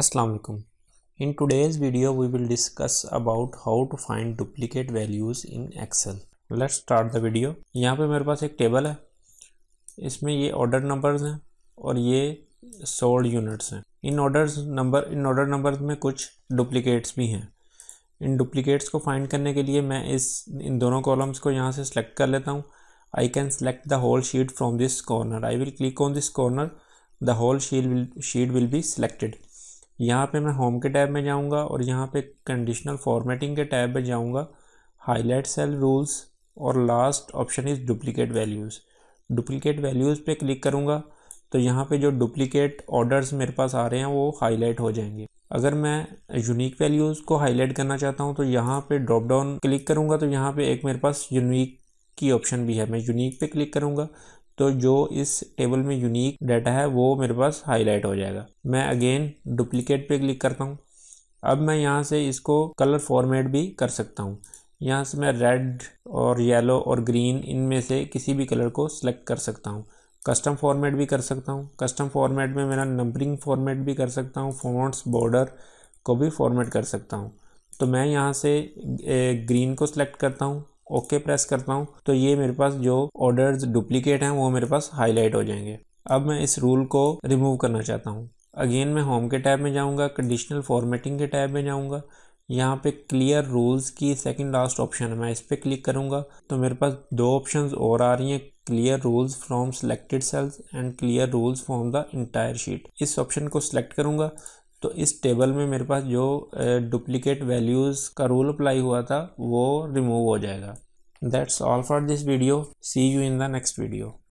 Assalamu in In today's video we will discuss about how to find duplicate values in Excel. Let's start the video. यहाँ पे मेरे पास एक table है इसमें ये ऑर्डर नंबर्स हैं और ये सोल्ड यूनिट्स हैं इन ऑर्डर नंबर इन ऑर्डर नंबर्स में कुछ डुप्लीकेट्स भी हैं इन डुप्लीकेट्स को फाइंड करने के लिए मैं इस इन दोनों कॉलम्स को यहाँ से सेलेक्ट कर लेता हूँ I can select the whole sheet from this corner I will click on this corner the whole sheet will sheet will be selected यहाँ पे मैं होम के टैब में जाऊँगा और यहाँ पे कंडीशनल फॉर्मेटिंग के टैब में जाऊँगा हाईलाइट सेल रूल्स और last option is duplicate values duplicate values पे क्लिक करूँगा तो यहाँ पे जो डुप्लीकेट ऑर्डर्स मेरे पास आ रहे हैं वो हाईलाइट हो जाएंगे अगर मैं यूनिक वैल्यूज़ को हाईलाइट करना चाहता हूँ तो यहाँ पर ड्रॉप डाउन क्लिक करूँगा तो यहाँ पर एक मेरे पास यूनिक की ऑप्शन भी है मैं यूनिक पे क्लिक करूँगा तो जो इस टेबल में यूनिक डाटा है वो मेरे पास हाईलाइट हो जाएगा मैं अगेन डुप्लीकेट पे क्लिक करता हूँ अब मैं यहाँ से इसको कलर फॉर्मेट भी कर सकता हूँ यहाँ से मैं रेड और येलो और ग्रीन इनमें से किसी भी कलर को सिलेक्ट कर सकता हूँ कस्टम फॉर्मेट भी कर सकता हूँ कस्टम फॉर्मेट में मेरा नंबरिंग फॉर्मेट भी कर सकता हूँ फॉन्ट्स बॉर्डर को भी फॉर्मेट कर सकता हूँ तो मैं यहाँ से ग्रीन को सिलेक्ट करता हूँ ओके प्रेस करता हूँ तो ये मेरे पास जो ऑर्डर्स डुप्लीकेट हैं वो मेरे पास हाईलाइट हो जाएंगे अब मैं इस रूल को रिमूव करना चाहता हूँ अगेन मैं होम के टैब में जाऊँगा कंडीशनल फॉर्मेटिंग के टैब में जाऊँगा यहाँ पे क्लियर रूल्स की सेकंड लास्ट ऑप्शन है मैं इस पर क्लिक करूँगा तो मेरे पास दो ऑप्शंस और आ रही हैं clear rules from selected cells and clear rules from the entire sheet इस ऑप्शन को सिलेक्ट करूँगा तो इस टेबल में मेरे पास जो डुप्लीकेट वैल्यूज़ का रूल अप्लाई हुआ था वो रिमूव हो जाएगा that's all for this video see you in the next video